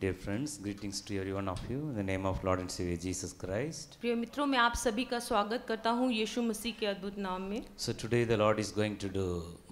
Dear friends greetings to every one of you the name of Lord and saviour Jesus Christ प्रिय मित्रों मैं आप सभी का स्वागत करता हूं यीशु मसीह के अद्भुत नाम में so today the Lord is going to do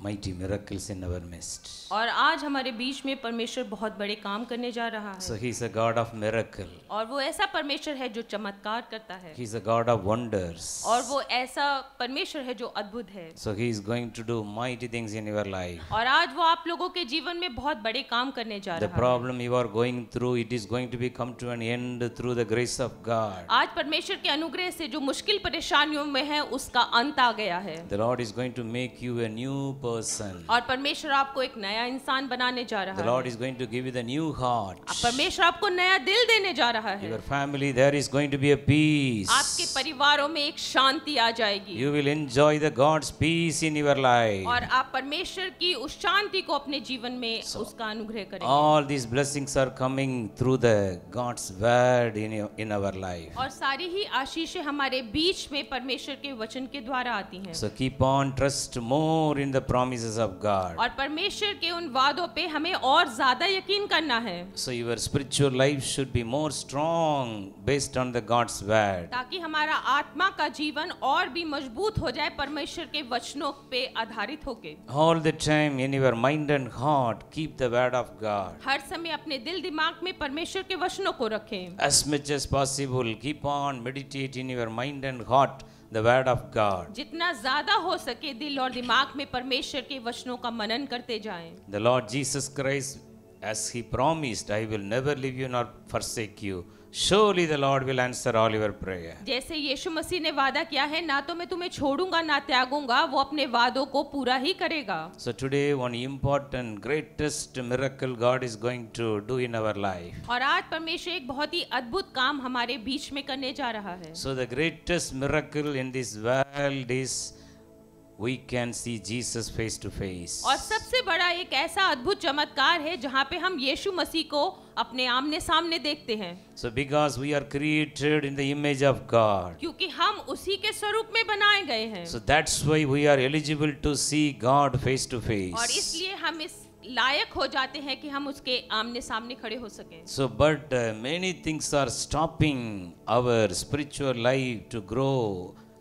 mighty miracles in our midst और आज हमारे बीच में परमेश्वर बहुत बड़े काम करने जा रहा है so he is a God of miracle और वो ऐसा परमेश्वर है जो चमत्कार करता है he is a God of wonders और वो ऐसा परमेश्वर है जो अद्भुत है so he is going to do mighty things in your life और आज वो आप लोगों के जीवन में बहुत बड़े काम करने जा रहा है the problem you are going through it is going to be come to an end through the grace of God. aaj parmeshwar ke anugrah se jo mushkil pareshaniyon mein hai uska ant aa gaya hai The Lord is going to make you a new person. aur parmeshwar aapko ek naya insaan banane ja raha hai The Lord is going to give you the new heart. parmeshwar aapko naya dil dene ja raha hai Your family there is going to be a peace. aapke parivaron mein ek shanti aa jayegi You will enjoy the God's peace in your life. aur aap parmeshwar ki us shanti ko apne jeevan mein uska anugrah karenge All these blessings are coming coming through the God's word in your, in our life. और सारी ही आशीषें हमारे बीच में परमेश्वर के वचन के द्वारा आती हैं. So keep on trust more in the promises of God. और परमेश्वर के उन वादों पे हमें और ज्यादा यकीन करना है. So your spiritual life should be more strong based on the God's word. ताकि हमारा आत्मा का जीवन और भी मजबूत हो जाए परमेश्वर के वचनों पे आधारित होके. All the time in your mind and heart keep the word of God. हर समय अपने दिल दिमाग दिमाग में परमेश्वर के वचनों को रखें as much as possible keep on meditate in your mind and heart the word of god जितना ज्यादा हो सके दिल और दिमाग में परमेश्वर के वचनों का मनन करते जाएं the lord jesus christ as he promised i will never leave you nor forsake you Surely the Lord will answer all your prayer. जैसे यीशु मसीह ने वादा किया है ना तो मैं तुम्हें छोड़ूंगा ना त्यागूंगा वो अपने वादों को पूरा ही करेगा So today one important greatest miracle God is going to do in our life. और आज परमेश्वर एक बहुत ही अद्भुत काम हमारे बीच में करने जा रहा है So the greatest miracle in this world is we can see Jesus face to face. और सबसे बड़ा एक ऐसा अद्भुत चमत्कार है जहाँ पे हम यीशु मसीह को अपने आमने सामने देखते हैं So because we are created in the image of God. क्योंकि हम उसी के स्वरूप में बनाए गए हैं So that's why we are eligible to see God face to face. और इसलिए हम इस लायक हो जाते हैं कि हम उसके आमने सामने खड़े हो सकें so but many things are stopping our spiritual life to grow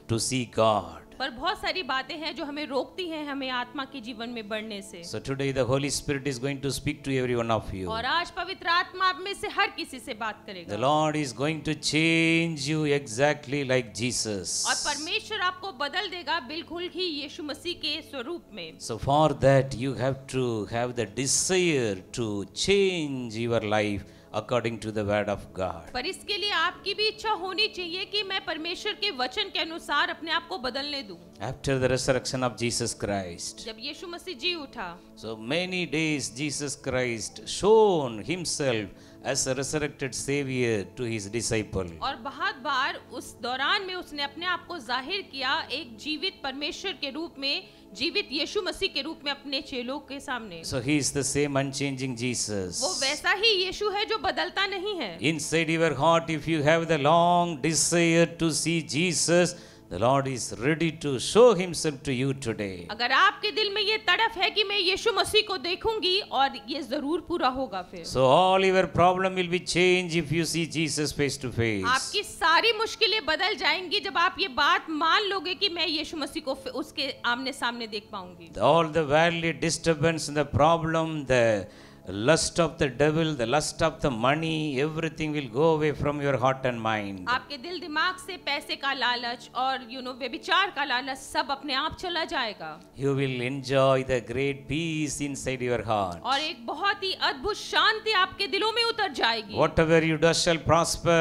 to see God पर बहुत सारी बातें हैं जो हमें रोकती हैं हमें आत्मा के जीवन में बढ़ने से so today the Holy Spirit is going to speak to every one of you और आज पवित्र आत्मा आप में से हर किसी से बात करेगा the Lord is going to change you exactly like Jesus और परमेश्वर आपको बदल देगा बिल्कुल ही यीशु मसीह के स्वरूप में so for that you have to have the desire to change your life according to the word of God पर इसके लिए आपकी भी इच्छा होनी चाहिए कि मैं परमेश्वर के वचन के अनुसार अपने आप को बदलने दूं after the risen of Jesus Christ जब यीशु मसीह जी उठा so many days Jesus Christ shown himself as a resurrected savior to his disciple aur bahut baar us dauran mein usne apne aap ko zahir kiya ek jeevit parmeshwar ke roop mein jeevit yeshu Masih ke roop mein apne chelo ke samne so he is the same unchanging jesus wo waisa hi yeshu hai jo badalta nahi hai inside your heart if you have the long desire to see jesus The Lord is ready to show himself to you today. अगर आपके दिल में ये तड़प है कि मैं यीशु मसीह को देखूंगी और ये जरूर पूरा होगा फिर So all your problem will be changed if you see Jesus face to face. आपकी सारी मुश्किलें बदल जाएंगी जब आप ये बात मान लोगे कि मैं यीशु मसीह को उसके आमने सामने देख पाऊंगी All the worldly disturbance and the problem the The lust of the devil, the lust of the money, everything will go away from your heart and mind. aapke dil dimag se paise ka lalach aur you know व्यभिचार ka lalach sab apne aap chala jayega You will enjoy the great peace inside your heart. aur ek bahut hi adbhut shanti aapke dilon mein utar jayegi Whatever you do shall prosper.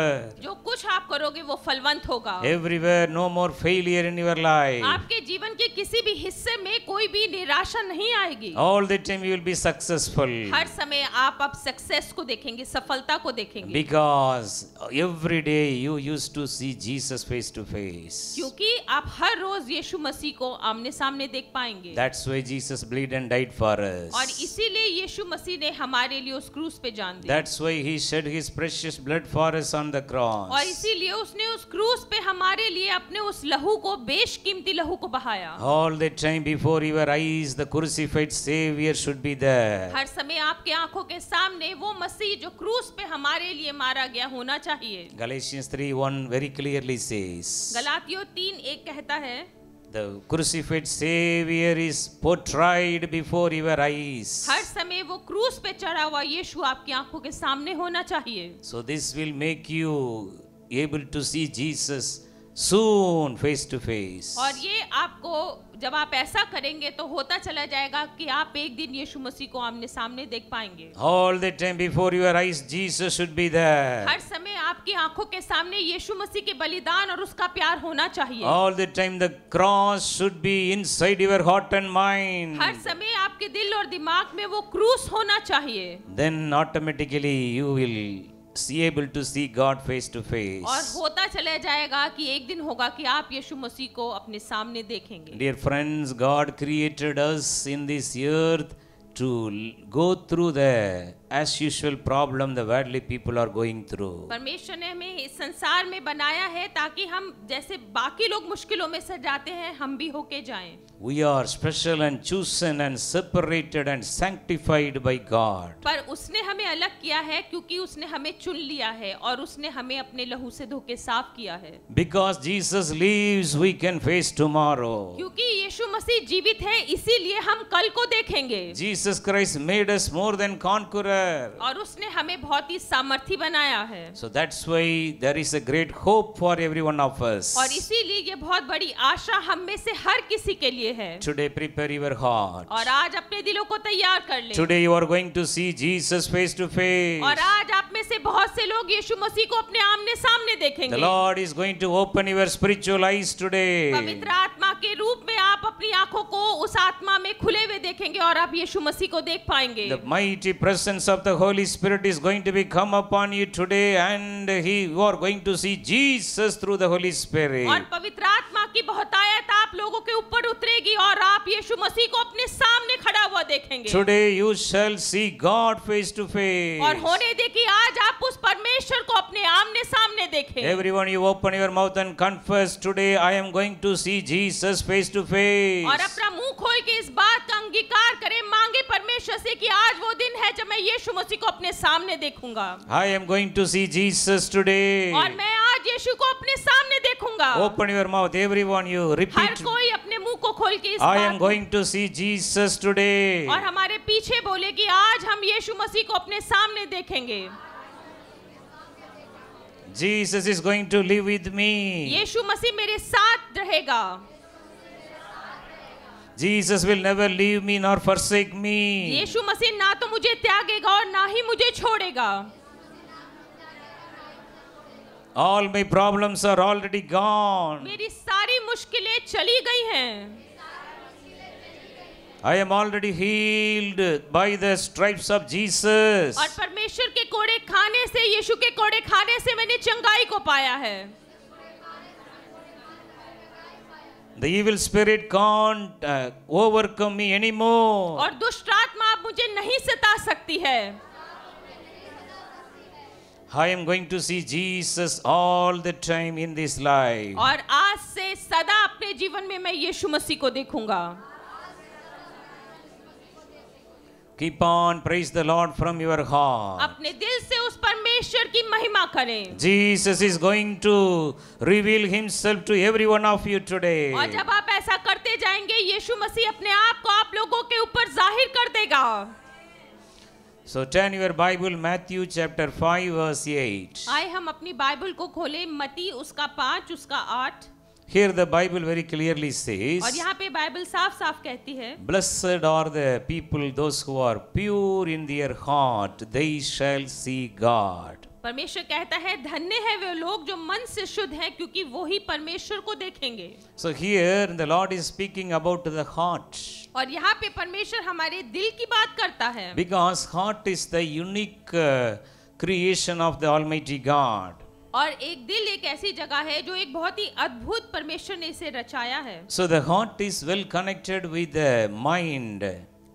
jo kuch aap karoge wo phalvant hoga Everywhere no more failure in your life. aapke jeevan ke kisi bhi hisse mein koi bhi nirasha nahi aayegi All the time you will be successful. हर समय आप अब success को देखेंगे सफलता को देखेंगे because every day you use to see Jesus face to face क्योंकि आप हर रोज यीशु मसीह को आमने सामने देख पाएंगे that's way Jesus bleed and died for us और इसीलिए यीशु मसीह ने हमारे लिए उस क्रूस पे जान दी that's way he shed his precious blood for us on the cross और इसीलिए उसने उस क्रूस पे हमारे लिए अपने उस लहू को बेशकीमती लहू को बहाया all the time before your eyes the crucified saviour should be there हर समय आप आपके आंखों के सामने वो मसीह जो क्रूस पे हमारे लिए मारा गया होना चाहिए गैलेशियंस 3:1 वेरी क्लियरली सेस गलातियों 3:1 कहता है the crucified saviour is portrayed before your eyes हर समय वो क्रूस पे चढ़ा हुआ यीशु आपकी आंखों के सामने होना चाहिए so this will make you able to see Jesus soon face to face aur ye aapko jab aap aisa karenge to hota chala jayega ki aap ek din yeshu masi ko aamne samne dekh payenge all the time before your eyes Jesus should be there har samay aapki aankhon ke samne yeshu masi ke balidan aur uska pyar hona chahiye all the time the cross should be inside your heart and mind har samay aapke dil aur dimag mein wo cross hona chahiye then automatically you will see able to see God face to face. और होता चला जाएगा कि एक दिन होगा कि आप यीशु मसीह को अपने सामने देखेंगे. Dear friends, God created us in this earth to go through the as usual problem the worldly people are going through परमेश्वर ने हमें इस संसार में बनाया है ताकि हम जैसे बाकी लोग मुश्किलों में सर जाते हैं हम भी होके jaye we are special and chosen and separated and sanctified by god par usne hame alag kiya hai kyunki usne hame chun liya hai aur usne hame apne lahu se dhoke saaf kiya hai because jesus lives we can face tomorrow kyunki yeshu masi jeevit hai isiliye hum kal ko dekhenge jesus christ made us more than conquerors power. और उसने हमें बहुत ही सामर्थी बनाया है. So that's why there is a great hope for every one of us. और इसीलिए ये बहुत बड़ी आशा हम में से हर किसी के लिए है. Today prepare your heart. और आज अपने दिलों को तैयार कर ले. Today you are going to see Jesus face to face. और आज आप में से बहुत से लोग यीशु मसीह को अपने आमने सामने देखेंगे. The Lord is going to open your spiritual eyes today. पवित्र आत्मा के रूप में आप अपनी आंखों को उस आत्मा में खुले हुए देखेंगे और आप यीशु मसीह को देख पाएंगे. The mighty presence presence of the Holy Spirit is going to be come upon you today and he, you are going to see Jesus through the Holy Spirit. और पवित्र आत्मा की बहुतायत aap logo ke upar utregi aur aap yeshu masi ko apne samne khada hua dekhenge Today you shall see God face to face. aur hone de ki aaj aap us parmeshwar ko apne aamne samne dekhe Everyone you open your mouth and confess today I am going to see Jesus face to face. और अपना मुंह खोल के इस बात का अंगीकार करें मांगे परमेश्वर से कि आज वो दिन है जब मैं ये यीशु मसीह को अपने सामने देखूंगा I am going to see Jesus today और मैं आज यीशु को अपने सामने देखूंगा open your mouth everyone you repeat हर कोई अपने मुंह को खोल के इस I am going to see Jesus today और हमारे पीछे बोले कि आज हम यीशु मसीह को अपने सामने देखेंगे Jesus is going to live with me. यीशु मसीह मेरे साथ रहेगा Jesus will never leave me nor forsake me. यीशु मसीह ना तो मुझे त्यागेगा और ना ही मुझे छोड़ेगा. All my problems are already gone. मेरी सारी मुश्किलें चली गई हैं. I am already healed by the stripes of Jesus. और परमेश्वर के कोड़े खाने से यीशु के कोड़े खाने से मैंने चंगाई को पाया है. The evil spirit can't uh, overcome me anymore. और दुष्ट आत्मा अब मुझे नहीं सता सकती है I am going to see Jesus all the time in this life. और आज से सदा अपने जीवन में मैं यीशु मसीह को देखूंगा Keep on praise the Lord from your heart. अपने दिल से उस परमेश्वर की महिमा करें Jesus is going to reveal Himself to every one of you today. और जब आप ऐसा करते जाएंगे यीशु मसीह अपने आप को आप लोगों के ऊपर जाहिर कर देगा So turn your Bible Matthew chapter five, verse eight. आए हम अपनी बाइबल को खोलें मती उसका पांच उसका आठ. Here the Bible very clearly says. और यहाँ पे bible साफ साफ कहती है. Blessed are the people those who are pure in their heart, they shall see God. परमेश्वर कहता है धन्य है वे लोग जो मन से शुद्ध हैं क्योंकि वो ही परमेश्वर को देखेंगे. So here the Lord is speaking about the heart. और यहाँ पे परमेश्वर हमारे दिल की बात करता है. Because heart is the unique uh, creation of the Almighty God. और एक दिल एक ऐसी जगह है जो एक बहुत ही अद्भुत परमेश्वर ने इसे रचाया है so the heart is well connected with mind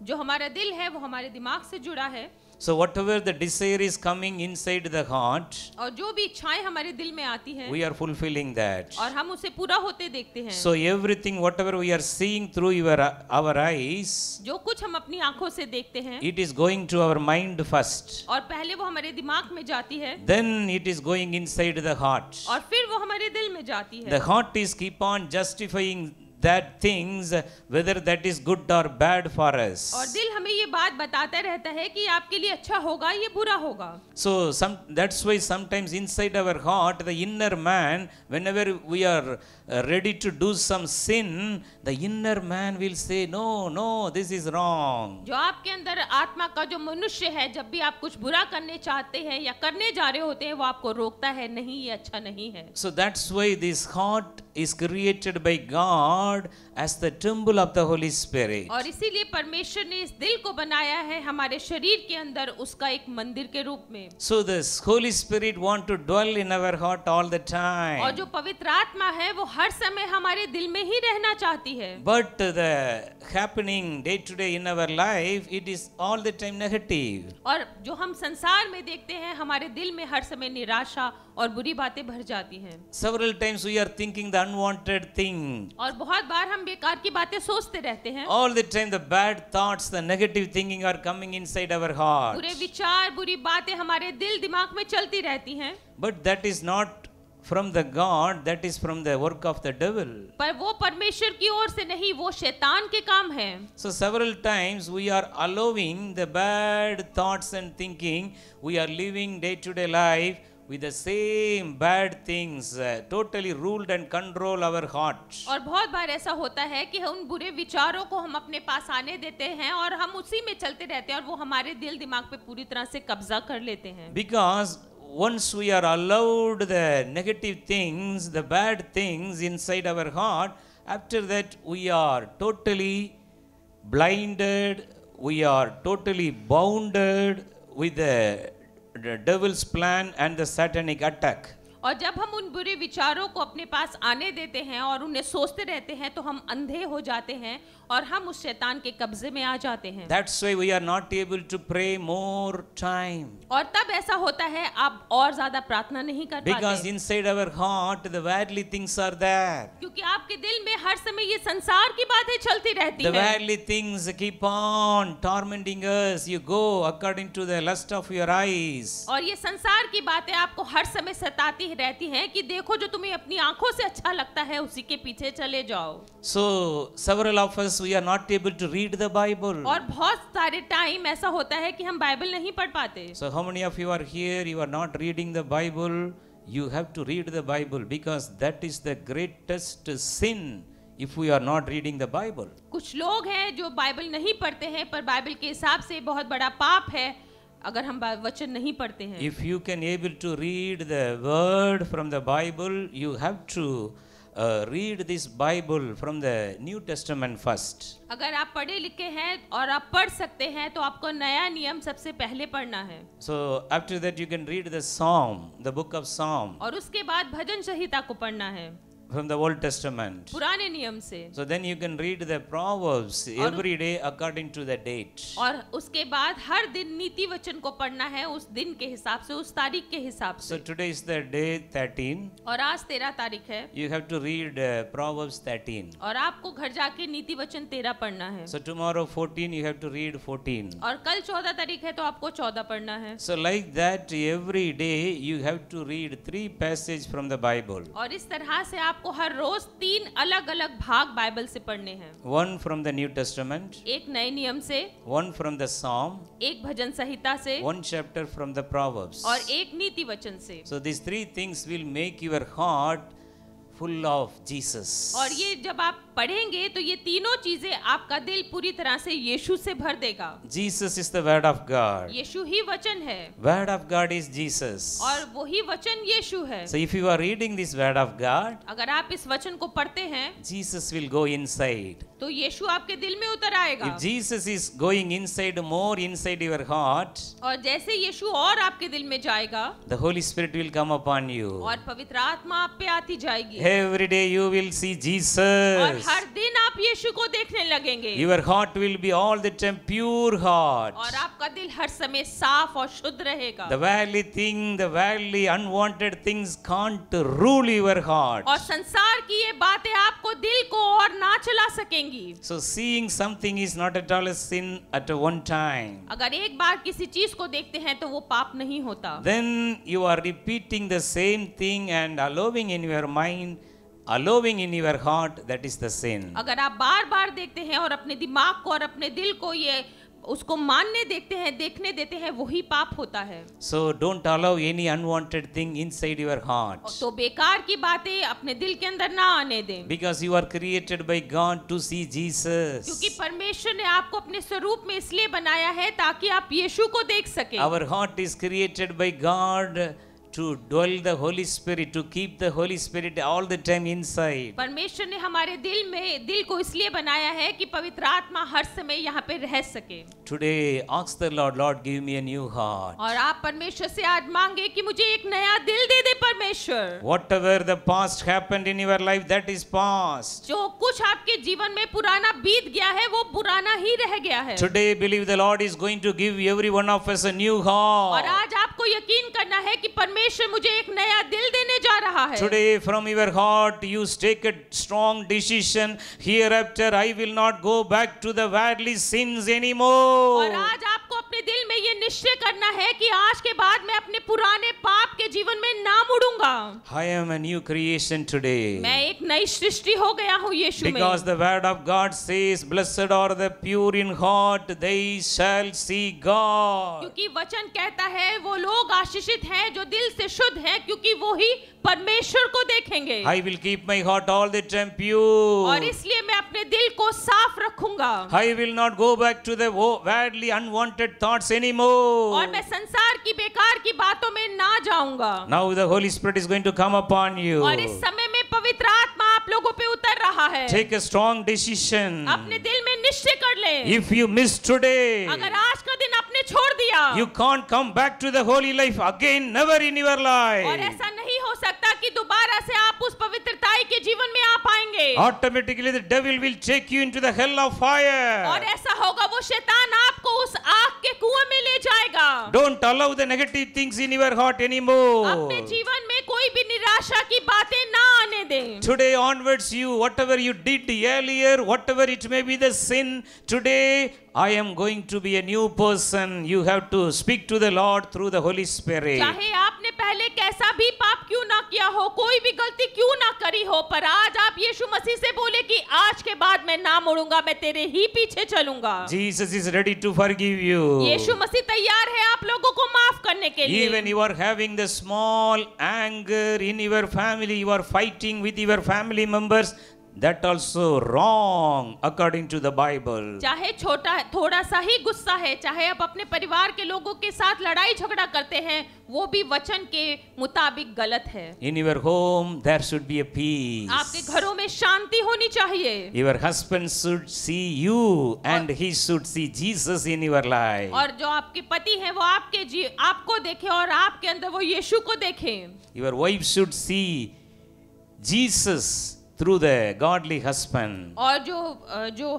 जो हमारा दिल है वो हमारे दिमाग से जुड़ा है So whatever the desire is coming inside the heart, और जो भी इच्छाएं हमारे दिल में आती हैं, we are fulfilling that. और हम उसे पूरा होते देखते हैं. So everything whatever we are seeing through your our eyes, जो कुछ हम अपनी आंखों से देखते हैं, it is going to our mind first. और पहले वो हमारे दिमाग में जाती है. Then it is going inside the heart. और फिर वो हमारे दिल में जाती है. The heart is keep on justifying that things whether that is good or bad for us aur dil hame ye baat batata rehta hai ki aapke liye acha hoga ya bura hoga so some that's why sometimes inside our heart the inner man whenever we are ready to do some sin, the inner man will say, no, no, this is wrong. jo aapke andar atma ka jo manushya hai jab bhi aap kuch bura karne chahte hain ya karne ja rahe hote hain wo aapko rokta hai nahi ye acha nahi hai So that's why this heart is created by God as the temple of the Holy Spirit. aur isiliye parmeshwar ne is dil ko banaya hai hamare sharir ke andar uska ek mandir ke roop mein So the Holy Spirit want to dwell in our heart all the time. aur jo pavitra atma hai wo हर समय हमारे दिल में ही रहना चाहती है but the happening day to day in our life it is all the time negative और जो हम संसार में देखते हैं हमारे दिल में हर समय निराशा और बुरी बातें भर जाती हैं several times we are thinking the unwanted thing और बहुत बार हम बेकार की बातें सोचते रहते हैं all the time the bad thoughts the negative thinking are coming inside our heart बुरे विचार बुरी बातें हमारे दिल दिमाग में चलती रहती हैं but that is not from the god that is from the work of the devil par wo parmeshwar ki or se nahi wo shaitan ke kaam hai so several times we are allowing the bad thoughts and thinking we are living day to day life with the same bad things uh, totally ruled and control our heart aur bahut baar aisa hota hai ki hum bure vicharon ko hum apne paas aane dete hain aur hum usi mein chalte rehte hain aur wo hamare dil dimag pe puri tarah se kabza kar lete hain because once we are allowed the negative things, the bad things inside our heart, after that we are totally blinded, we are totally bounded with the, the devil's plan and the satanic attack. और जब हम उन बुरे विचारों को अपने पास आने देते हैं और उन्हें सोचते रहते हैं तो हम अंधे हो जाते हैं और हम उस शैतान के कब्जे में आ जाते हैं That's why we are not able to pray more time. और तब ऐसा होता है आप और ज्यादा प्रार्थना नहीं कर पाते inside our heart, the worldly things are there. क्योंकि आपके दिल में हर समय ये संसार की बातें चलती रहती the worldly worldly things keep on tormenting us you go according to the lust of your eyes और ये संसार की बातें आपको हर समय सताती रहती हैं कि देखो जो तुम्हें अपनी आंखों से अच्छा लगता है उसी के पीछे चले जाओ so several of us we are not able to read the Bible और बहुत सारे टाइम ऐसा होता है कि हम बाइबल नहीं पढ़ पाते so how many of you are here you are not reading the Bible you have to read the Bible because that is the greatest sin if you are not reading the Bible कुछ लोग हैं जो Bible नहीं पढ़ते हैं पर Bible के हिसाब से बहुत बड़ा पाप है अगर हम वचन नहीं पढ़ते हैं if you can able to read the word from the Bible you have to read this Bible from the New Testament first अगर आप पढ़े लिखे हैं और आप पढ़ सकते हैं तो आपको नया नियम सबसे पहले पढ़ना है so after that you can read the Psalm the book of Psalm और उसके बाद भजन संहिता को पढ़ना है from the Old Testament. purane niyam se So then you can read the Proverbs every day according to the date. aur uske baad har din niti vachan ko padhna hai us din ke hisab se us tarikh ke hisab se So today is the day 13. aur aaj 13 tarikh hai You have to read uh, Proverbs 13. aur aapko ghar ja ke niti vachan 13 padhna hai So tomorrow 14 you have to read 14. aur kal 14 tarikh hai to aapko 14 padhna hai So like that every day you have to read three passage from the Bible. aur is tarah se aap आपको हर रोज तीन अलग अलग भाग Bible से पढ़ने हैं one from the New Testament एक नए नियम से वन फ्रॉम द सॉम एक भजन संहिता से one chapter from the Proverbs और एक नीति वचन से so this three things will make your heart full of Jesus. और ये जब आप पढ़ेंगे तो ये तीनों चीजें आपका दिल पूरी तरह से यीशु से भर देगा Jesus is the word of God. यीशु ही वचन है Word of God is Jesus. और वही वचन यीशु है So if you are reading this word of God, अगर आप इस वचन को पढ़ते हैं Jesus will go inside. तो यीशु आपके दिल में उतर आएगा If Jesus is going inside more inside your heart, और जैसे यीशु और आपके दिल में जाएगा The Holy Spirit will come upon you. और पवित्र आत्मा आप पे आती जाएगी every day you will see Jesus. और हर दिन आप यीशु को देखने लगेंगे. Your heart will be all the time pure heart. और आपका दिल हर समय साफ और शुद्ध रहेगा. The worldly thing, the worldly unwanted things can't rule your heart. और संसार की ये बातें आपको दिल को और ना चला सकेंगी. So seeing something is not at all a sin at one time. अगर एक बार किसी चीज को देखते हैं तो वो पाप नहीं होता. Then you are repeating the same thing and allowing in your mind allowing in your heart that is the sin अगर आप बार बार देखते हैं और अपने दिमाग को और अपने दिल को ये उसको मानने देखते हैं देखने देते हैं वही पाप होता है so don't allow any unwanted thing inside your heart तो बेकार की बातें अपने दिल के अंदर ना आने दें because you are created by God to see Jesus क्योंकि परमेश्वर ने आपको अपने स्वरूप में इसलिए बनाया है ताकि आप यीशु को देख सके our heart is created by God to dwell the Holy Spirit, to keep the Holy Spirit all the time inside. parmeshwar ne hamare dil mein dil ko isliye banaya hai ki pavitra atma har samay yahan pe reh sake Today ask the Lord, Lord give me a new heart. aur aap parmeshwar se aaj mange ki mujhe ek naya dil de de parmeshwar Whatever the past happened in your life, that is past. jo kuch aapke jeevan mein purana beet gaya hai wo purana hi reh gaya hai Today believe the Lord is going to give every one of us a new heart. aur aaj aapko yakeen karna hai ki parmeshwar परमेश्वर मुझे एक नया दिल देने जा रहा है today from your heart you take a strong decision hereafter I will not go back to the worldly sins anymore और आज आपको अपने दिल में यह निश्चय करना है कि आज के बाद मैं अपने पुराने पाप के जीवन में ना मुड़ूंगा I am a new creation today मैं एक नई सृष्टि हो गया हूं यीशु में because the word of God says blessed are the pure in heart they shall see God क्योंकि वचन कहता है वो लोग आशीषित हैं जो दिल से शुद्ध हैं क्योंकि वो ही परमेश्वर को देखेंगे I will keep my heart all the time और इसलिए मैं अपने दिल को साफ रखूंगा I will not go back to the unwanted thought any anymore और मैं संसार की बेकार की बातों में ना जाऊंगा now the Holy Spirit is going to come upon you और इस समय में पवित्र आत्मा आप लोगों पे उतर रहा है टेक अ स्ट्रॉन्ग डिसीशन अपने दिल में निश्चय कर ले इफ यू मिस टुडे अगर आज का दिन आपने छोड़ दिया you can't come back to the holy life again never in your life ऐसा नहीं सकता कि दोबारा से आप उस पवित्रताई के जीवन में आ पाएंगे automatically the devil will take you into the hell of fire और ऐसा होगा वो शैतान आपको उस आग के कुएं में ले जाएगा don't allow the negative things in your heart anymore अपने जीवन में कोई भी निराशा की बातें ना आने दें today onwards you whatever you did earlier whatever it may be the sin today I am going to be a new person. You have to speak to the Lord through the Holy Spirit. चाहे आपने पहले कैसा भी पाप क्यों न ना किया हो कोई भी गलती क्यों ना करी हो पर आज आप यीशु मसीह से बोले कि आज के बाद मैं ना मुड़ूंगा मैं तेरे ही पीछे चलूंगा Jesus is ready to forgive you Yeshu Masih तैयार है आप लोगों को माफ करने के लिए even you are having the small anger in your family you are fighting with your family members that also wrong according to the bible चाहे छोटा थोड़ा सा ही गुस्सा है चाहे आप अपने परिवार के लोगों के साथ लड़ाई झगड़ा करते हैं वो भी वचन के मुताबिक गलत है in your home there should be a peace आपके घरों में शांति होनी चाहिए your husband should see you and he should see jesus in your life और जो आपके पति हैं वो आपके जी आपको देखें और आपके अंदर वो यीशु को देखें your wife should see jesus through the godly husband aur jo jo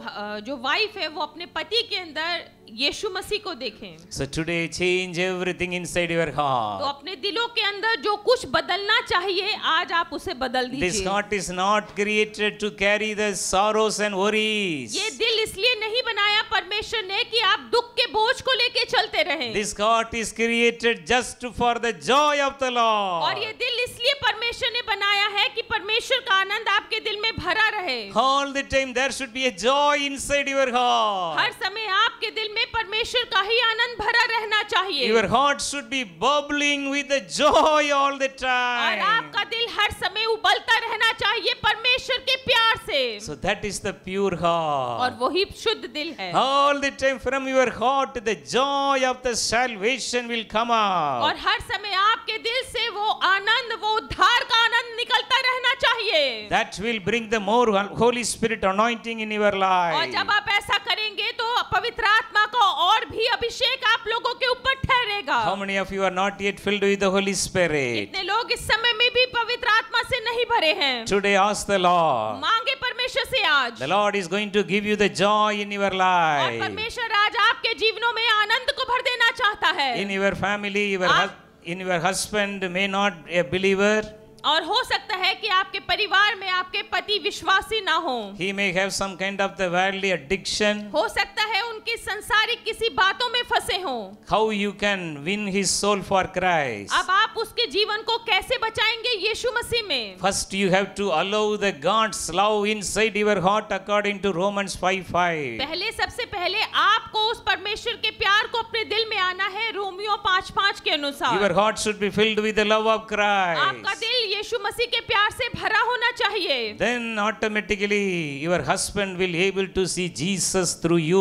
jo wife hai wo apne pati ke andar यीशु मसीह को देखें so today change everything inside your heart तो अपने दिलों के अंदर जो कुछ बदलना चाहिए आज आप उसे बदल दीजिए this heart is not created to carry the sorrows and worries ये दिल इसलिए नहीं बनाया परमेश्वर ने कि आप दुख के बोझ को लेके चलते रहे this heart is created just for the joy of the Lord और ये दिल इसलिए परमेश्वर ने बनाया है कि परमेश्वर का आनंद आपके दिल में भरा रहे all the time there should be a joy inside your heart हर समय आपके दिल में में परमेश्वर का ही आनंद भरा रहना चाहिए your heart should be bubbling with the joy all the time और आपका दिल हर समय उबलता रहना चाहिए परमेश्वर के प्यार से so that is the pure heart और वही शुद्ध दिल है all the time from your heart the joy of the salvation will come out और हर समय आपके दिल से वो आनंद वो उद्धार का आनंद निकलता रहना चाहिए that will bring the more holy spirit anointing in your life और जब आप ऐसा करेंगे तो पवित्र आत्मा का और भी अभिषेक आप लोगों के ऊपर ठहरेगा How many of you are not yet filled with the Holy Spirit? इतने लोग इस समय में भी पवित्र आत्मा से नहीं भरे हैं Today ask the Lord. मांगे परमेश्वर से आज The Lord is going to give you the joy in your life. और परमेश्वर आज आपके जीवनों में आनंद को भर देना चाहता है In your family, your in your husband may not a believer. और हो सकता है कि आपके परिवार में आपके पति विश्वासी ना हो He may have some kind of the worldly addiction. हो सकता है उनकी संसारिक किसी बातों में फंसे हो How you can win his soul for Christ? अब आप उसके जीवन को कैसे बचाएंगे यीशु मसीह में First you have to allow the God's love inside your heart according to Romans 5:5. पहले सबसे पहले आपको उस परमेश्वर के प्यार को अपने दिल में आना है रोमियो 5:5 के अनुसार Your heart should be filled with the love of Christ. आपका दिल यीशु मसीह के प्यार से भरा होना चाहिए then automatically your husband will able to see Jesus through you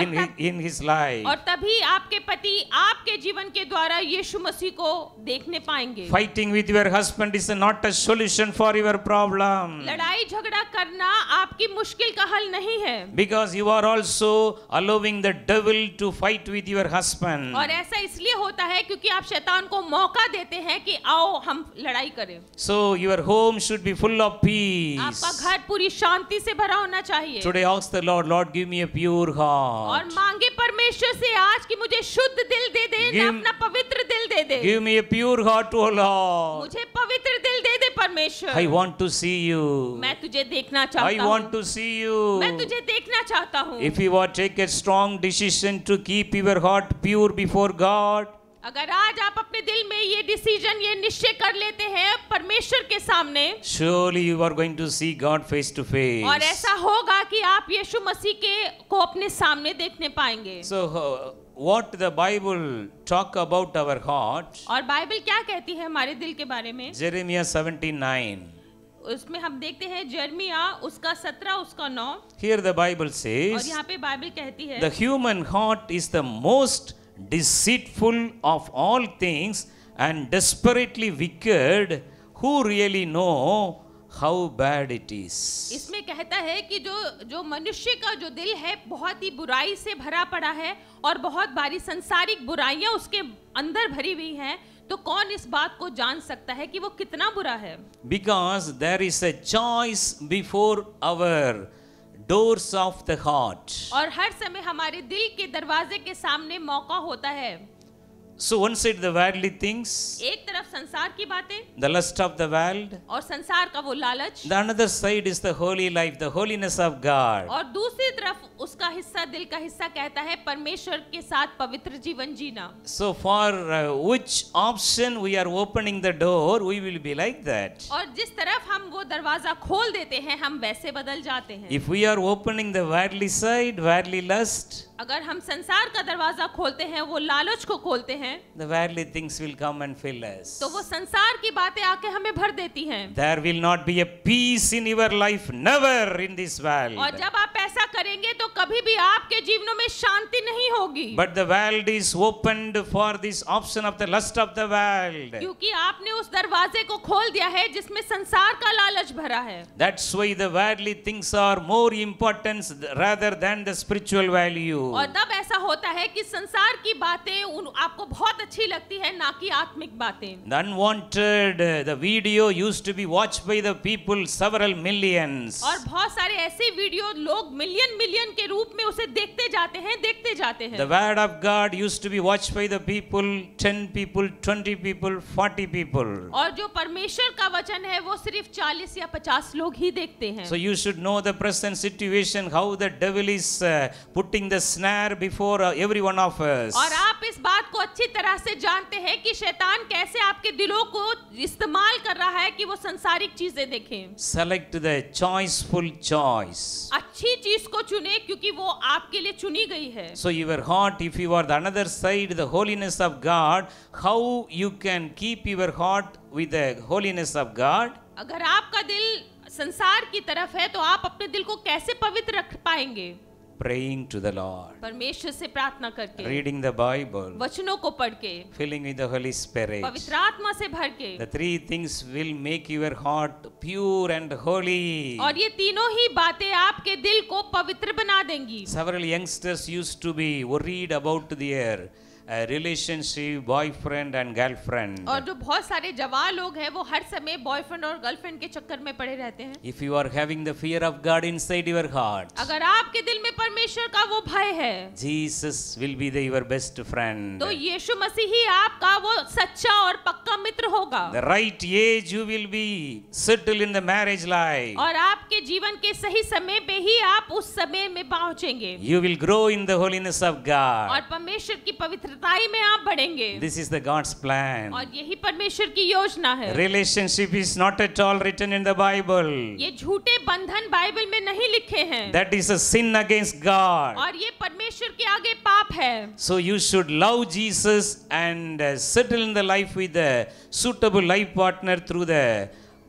in in his life और तभी आपके पति आपके जीवन के द्वारा यीशु मसीह को देखने पाएंगे fighting with your husband is not a solution for your problem लड़ाई झगड़ा करना आपकी मुश्किल का हल नहीं है because you are also allowing the devil to fight with your husband और ऐसा इसलिए होता है क्योंकि आप शैतान को मौका देते हैं कि आओ हम लड़ाई करें So your home should be full of peace. आपका घर पूरी शांति से भरा होना चाहिए. Today ask the Lord, Lord give me a pure heart. और मांगे परमेश्वर से आज कि मुझे शुद्ध दिल दे दे, give, अपना पवित्र दिल दे दे. Give me a pure heart, O Lord. मुझे पवित्र दिल दे दे परमेश्वर. I want to see you. मैं तुझे देखना चाहता हूँ. I want to see you. मैं तुझे देखना चाहता हूँ. If you are take a strong decision to keep your heart pure before God. अगर आज आप अपने दिल में ये डिसीजन ये निश्चय कर लेते हैं परमेश्वर के सामने surely you are going to see God face to face और ऐसा होगा कि आप यीशु मसीह के को अपने सामने देखने पाएंगे so uh, what the bible talk about our heart और बाइबल क्या कहती है हमारे दिल के बारे में जेरेमिया 79 उसमें हम देखते हैं जर्मिया उसका सत्रह उसका नौ हियर द बाइबल से और यहाँ पे बाइबल कहती है the human heart is the most deceitful of all things and desperately wicked who really know how bad it is इसमें कहता है कि जो जो मनुष्य का जो दिल है बहुत ही बुराई से भरा पड़ा है और बहुत भारी संसारिक बुराइयां उसके अंदर भरी हुई हैं तो कौन इस बात को जान सकता है कि वो कितना बुरा है because there is a choice before our doors of the heart और हर समय हमारे दिल के दरवाजे के सामने मौका होता है So one side the worldly things. एक तरफ संसार की बातें. The lust of the world. और संसार का वो लालच. The another side is the holy life, the holiness of God. और दूसरी तरफ उसका हिस्सा दिल का हिस्सा कहता है परमेश्वर के साथ पवित्र जीवन जीना. So for uh, which option we are opening the door, we will be like that. और जिस तरफ हम वो दरवाजा खोल देते हैं, हम वैसे बदल जाते हैं. If we are opening the worldly side, worldly lust. अगर हम संसार का दरवाजा खोलते हैं, वो लालच को खोलते हैं हैं the worldly things will come and fill us तो वो संसार की बातें आके हमें भर देती हैं there will not be a peace in your life never in this world और जब आप ऐसा करेंगे तो कभी भी आपके जीवनों में शांति नहीं होगी but the world is opened for this option of the lust of the world क्योंकि आपने उस दरवाजे को खोल दिया है जिसमें संसार का लालच भरा है that's why the worldly things are more importance rather than the spiritual value और तब ऐसा होता है कि संसार की बातें आपको बहुत अच्छी लगती है ना कि आत्मिक बातें unwanted the video used to be watched by the people several millions और बहुत सारे ऐसे वीडियो लोग मिलियन मिलियन के रूप में उसे देखते जाते हैं देखते जाते हैं the word of God used to be watched by the people 10 people 20 people 40 people और जो परमेश्वर का वचन है वो सिर्फ 40 या 50 लोग ही देखते हैं so you should know the present situation how the devil is putting the snare before everyone of us और आप इस बात को अच्छे अच्छी तरह से जानते हैं कि शैतान कैसे आपके दिलों को इस्तेमाल कर रहा है कि वो संसारिक चीजें देखें सेलेक्ट द चॉइसफुल चॉइस अच्छी चीज को चुने क्योंकि वो आपके लिए चुनी गई है so your heart if you are the another side the holiness of God how you can keep your heart with the holiness of God अगर आपका दिल संसार की तरफ है तो आप अपने दिल को कैसे पवित्र रख पाएंगे praying to the lord parmeshwar se prarthna karke reading the bible vachno ko padke filling with the holy spirit pavitra atma se भर के the three things will make your heart pure and holy aur ye tino hi baatein aapke dil ko pavitra bana dengi several youngsters used to be worried about the air relationship boyfriend and girlfriend और जो बहुत सारे जवान लोग हैं वो हर समय boyfriend और गर्लफ्रेंड के चक्कर में पड़े रहते हैं if you are having the fear of God inside your heart अगर आपके दिल में परमेश्वर का वो भय है Jesus will be the your best friend तो यीशु मसीह ही आपका वो सच्चा और पक्का मित्र होगा the right age you will be settle in the marriage life और आपके जीवन के सही समय पे ही आप उस समय में पहुंचेंगे you will grow in the holiness of God और परमेश्वर की पवित्रता सताई में आप बढ़ेंगे this is the God's plan और यही परमेश्वर की योजना है relationship is not at all written in the Bible ये झूठे बंधन बाइबल में नहीं लिखे हैं that is a sin against God और ये परमेश्वर के आगे पाप है so you should love Jesus and settle in the life with a suitable life partner through the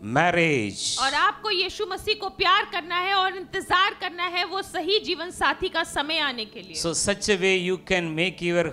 marriage और आपको यीशु मसीह को प्यार करना है और इंतजार करना है वो सही जीवन साथी का समय आने के लिए so such way you can make make your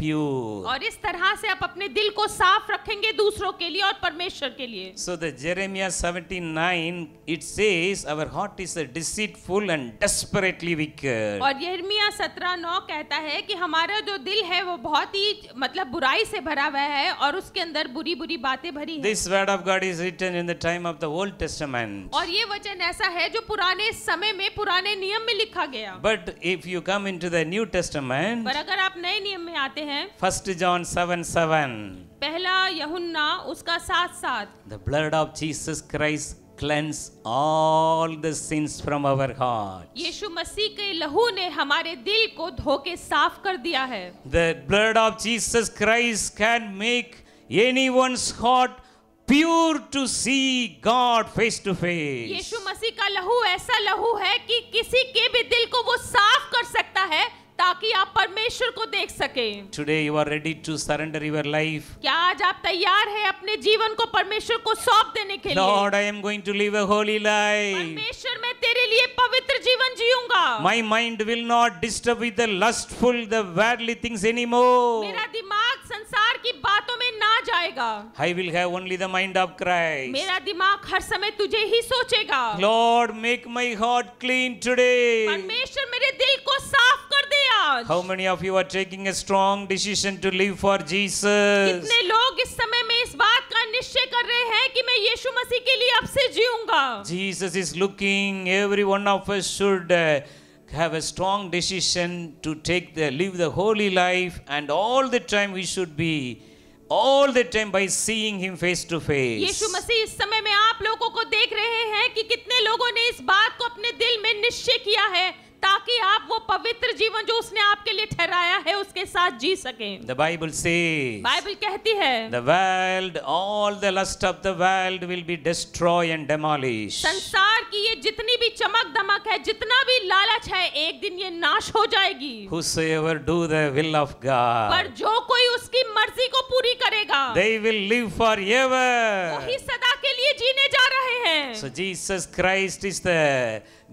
pure. aur is tarah se aap apne dil ko saaf rakhenge dusron ke liye aur parmeshwar ke liye So the Jeremiah 79 it says our heart is a deceitful and desperately wicked. aur jeremiah 17:9 kehta hai ki hamara jo dil hai wo bahut hi matlab burai se bhara hua hai aur uske andar buri buri baatein bhari hai This word of God is written in the time of the Old Testament. aur ye vachan aisa hai jo purane samay mein purane niyam mein likha gaya But if you come into the New Testament par agar aap naye niyam mein aate हैं first John seven seven पहला यहुन्ना उसका साथ साथ the blood of Jesus Christ cleanse all the sins from our heart यीशु मसीह के लहू ने हमारे दिल को धो के साफ कर दिया है the blood of jesus christ can make anyone's heart pure to see God face to face यीशु मसीह का लहू ऐसा लहू है कि किसी के भी दिल को वो साफ कर सकता है ताकि आप परमेश्वर को देख सके today you are ready to surrender your life क्या आज आप तैयार हैं अपने जीवन को परमेश्वर को सौंप देने के Lord, लिए Lord I am going to live a holy life परमेश्वर मैं तेरे लिए पवित्र जीवन जीऊंगा my mind will not disturb with the lustful the badly things anymore मेरा दिमाग संसार की बातों में ना जाएगा I will have only the mind of Christ मेरा दिमाग हर समय तुझे ही सोचेगा Lord make my heart clean today परमेश्वर मेरे दिल को साफ कर दे How many of you are taking a strong decision to live for Jesus? कितने लोग इस समय में इस बात का निश्चय कर रहे हैं कि मैं यीशु मसीह के लिए अब से जीऊंगा? Jesus is looking. Every one of us should. Uh, have a strong decision to take the live the holy life and all the time we should be all the time by seeing him face to face यीशु मसीह इस समय में आप लोगों को देख रहे हैं कि कितने लोगों ने इस बात को अपने दिल में निश्चय किया है ताकि आप वो पवित्र जीवन जो उसने आपके लिए ठहराया है उसके साथ जी सकें द बाइबल से बाइबल कहती है the world all the lust of the world will be destroy and demolish संसार की ये जितनी भी चमक दमक है जितना भी लालच है एक दिन ये नाश हो जाएगी whosoever do the will of god पर जो कोई उसकी मर्जी को पूरी करेगा they will live forever वही सदा के लिए जीने जा रहे हैं so jesus christ is the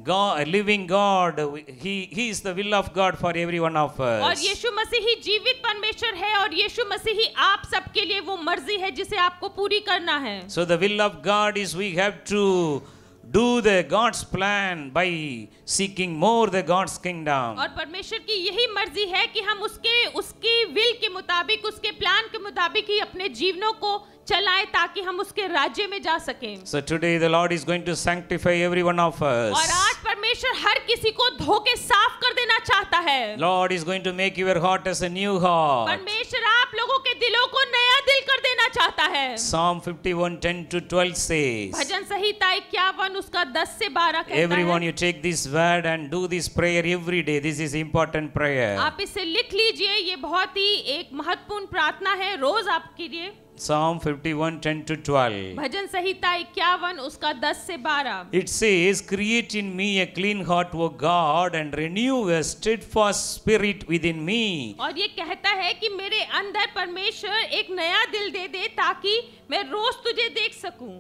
God, a living God, he, he is the will of God for every one of us. और यीशु मसीह ही जीवित परमेश्वर है और यीशु मसीह ही आप सबके लिए वो मर्जी है जिसे आपको पूरी करना है. So the will of God is we have to do the God's plan by seeking more the God's kingdom. और परमेश्वर की यही मर्जी है कि हम उसके उसकी विल के मुताबिक उसके प्लान के मुताबिक ही अपने जीवनों को चलाए ताकि हम उसके राज्य में जा सकें so today the lord is going to sanctify every one of us और आज परमेश्वर हर किसी को धो के साफ कर देना चाहता है lord is going to make your heart as a new heart परमेश्वर आप लोगों के दिलों को नया दिल कर देना चाहता है psalm 51:10 to 12 says भजन संहिता 51 उसका 10 से 12 कहता everyone you take this word and do this prayer every day this is important prayer आप इसे लिख लीजिए ये बहुत ही एक महत्वपूर्ण प्रार्थना है रोज आपके लिए Psalm 51, 10 to 12. भजन संहिता 51 उसका 10 से 12. It says, Create in me a clean heart, O God, and renew a steadfast spirit within me. और ये कहता है कि मेरे अंदर परमेश्वर एक नया दिल दे दे ताकि मैं रोज तुझे देख सकूं.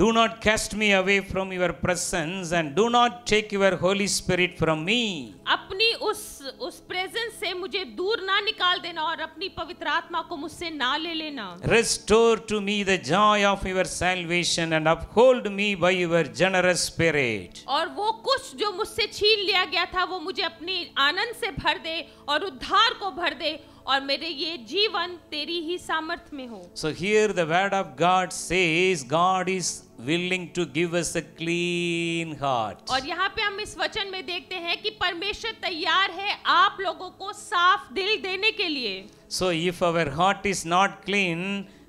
Do not cast me away from your presence and do not take your Holy Spirit from me. apni us us presence se mujhe dur na nikal dena aur apni pavitra atma ko mujhse na le lena Restore to me the joy of your salvation and uphold me by your generous spirit. aur wo kuch jo mujhse chheen liya gaya tha wo mujhe apni anand se bhar de aur उद्धार ko bhar de और मेरे ये जीवन तेरी ही सामर्थ में हो so hear the word of God says God is willing to give us a clean heart. और यहाँ पे हम इस वचन में देखते हैं कि परमेश्वर तैयार है आप लोगों को साफ दिल देने के लिए. So if our heart is not clean,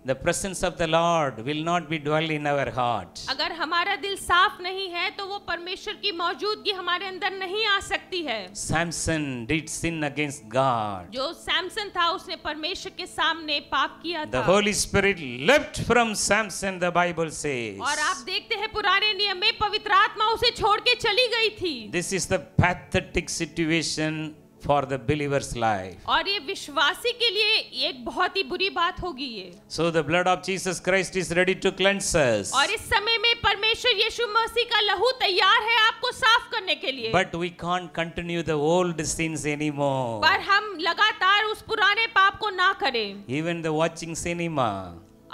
The presence of the Lord will not be dwell in our heart. agar hamara dil saaf nahi hai to wo parmeshwar ki maujoodgi hamare andar nahi aa sakti hai Samson did sin against God. jo samson tha usne parmeshwar ke samne paap kiya tha The Holy Spirit left from Samson the Bible says. aur aap dekhte hain purane niyam mein pavitra atma use chhod ke chali gayi thi This is the pathetic situation for the believers life और ये विश्वासी के लिए एक बहुत ही बुरी बात होगी ये so the blood of Jesus Christ is ready to cleanse us और इस समय में परमेश्वर यीशु मसीह का लहू तैयार है आपको साफ करने के लिए but we can't continue the old sins anymore पर हम लगातार उस पुराने पाप को ना करें इवन द वाचिंग सिनेमा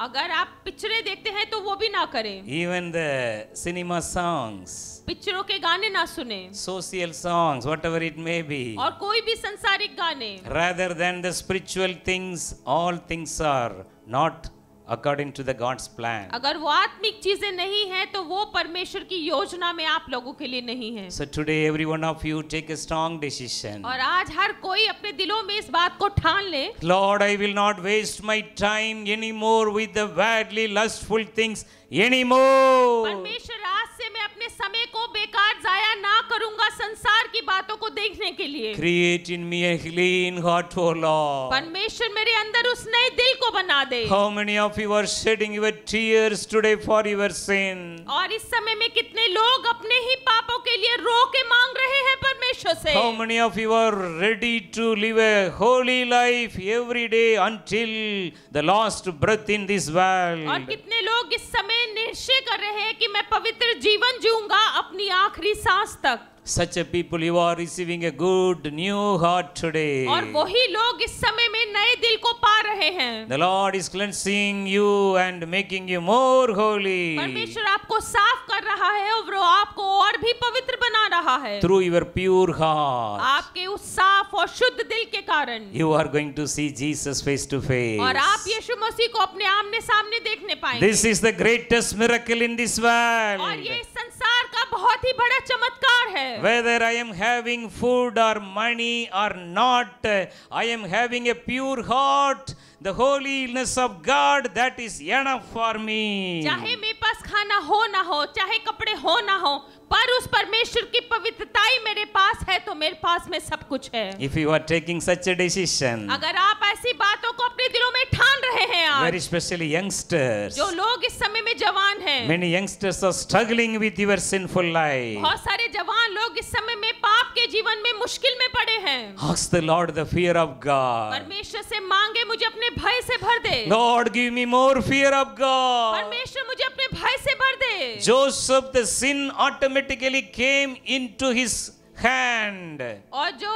अगर आप पिक्चरें देखते हैं तो वो भी ना करें इवन द सिनेमा सॉन्ग्स पिक्चरों के गाने ना सुने social songs whatever it may be और कोई भी संसारिक गाने rather than the spiritual things all things are not according to the God's plan. agar wo aatmik cheeze nahi hai to wo parmeshwar ki yojana mein aap logo ke liye nahi hai So today every one of you take a strong decision. aur aaj har koi apne dilon mein is baat ko thaan le Lord, I will not waste my time anymore with the worldly lustful things. परमेश्वर आज से मैं अपने समय को बेकार जाया ना करूंगा संसार की बातों को देखने के लिए create in me a clean heart for Lord परमेश्वर मेरे अंदर उस नए दिल को बना दे how many of you are shedding your tears today for your sin और इस समय में कितने लोग अपने ही पापों के लिए रो के मांग रहे हैं परमेश्वर से how many of you are ready to live a holy life everyday until the last breath in this world और कितने लोग इस समय निश्चय कर रहे हैं कि मैं पवित्र जीवन जीऊंगा अपनी आखिरी सांस तक such a people you are receiving a good new heart today aur wahi log is samay mein naye dil ko pa rahe hain the lord is cleansing you and making you more holy parmeshwar aapko saaf kar raha hai aur wo aapko aur bhi pavitra bana raha hai through your pure heart aapke us saaf aur shuddh dil ke karan you are going to see jesus face to face aur aap yeshu masi ko apne aamne samne dekhne payenge this is the greatest miracle in this world aur ye sansar ka bahut hi bada chamatkar hai whether I am having food or money or not, I am having a pure heart. the holiness of God that is enough for me चाहे मेरे पास खाना हो ना हो चाहे कपड़े हो ना हो पर उस परमेश्वर की पवित्रता ही मेरे पास है तो मेरे पास में सब कुछ है if you are taking such a decision अगर आप ऐसी बातों को अपने दिलों में ठान रहे हैं आप वेरी स्पेशली यंगस्टर्स जो लोग इस समय में जवान हैं many youngsters are struggling with your sinful life बहुत सारे जवान लोग इस समय में पाप के जीवन में मुश्किल में पड़े हैं ask the Lord the fear of God परमेश्वर से मांगे मुझे अपने अपने भय से भर दे Lord give me more fear of God परमेश्वर मुझे अपने भय से भर दे Joseph the sin automatically came into his hand और जो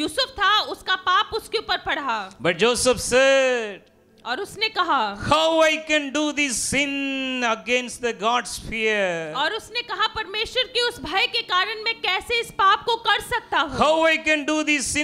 यूसुफ था उसका पाप उसके ऊपर पड़ा बट जोसेफ सेड और उसने कहा how I can do this sin against the God's fear और उसने कहा परमेश्वर के उस भय के कारण मैं कैसे इस पाप को कर सकता हूँ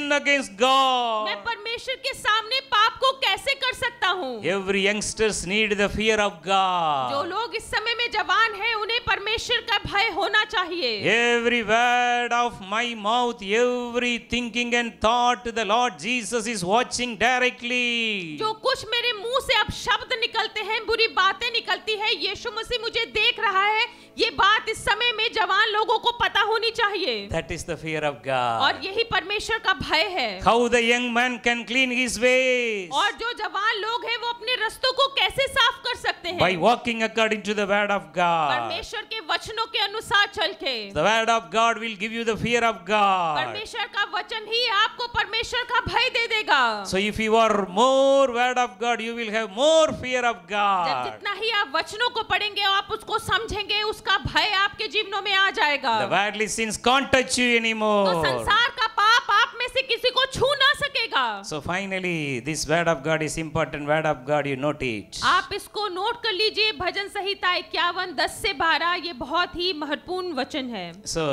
मैं परमेश्वर के सामने पाप को कैसे कर सकता हूँ every youngsters need the fear of God जो लोग इस समय में जवान है उन्हें परमेश्वर का भय होना चाहिए every word of my mouth every thinking and thought the Lord Jesus is watching directly जो कुछ मेरे मुंह से अब शब्द निकलते हैं बुरी बातें निकलती है यीशु मसीह मुझे देख रहा है ये बात इस समय में जवान लोगों को पता होनी चाहिए That is the fear of God. और यही परमेश्वर का भय है How the young man can clean his ways. और जो जवान लोग हैं वो अपने रस्तों को कैसे साफ कर सकते हैं By walking according to the word of God. परमेश्वर के वचनों के अनुसार चल के the word of God will give you the fear of God. परमेश्वर का वचन ही आपको परमेश्वर का भय दे देगा so if you are more word of God you will have more fear of God जितना ही आप वचनों को पढ़ेंगे आप उसको समझेंगे उसका भय आपके जीवन जीवनों में आ जाएगा the worldly sins can't touch you anymore तो संसार का पाप आप में से किसी को छू ना सकेगा so finally this word of god is important word of god you note it आप इसको नोट कर लीजिए भजन संहिता इक्यावन दस से बारह ये बहुत ही महत्वपूर्ण वचन है so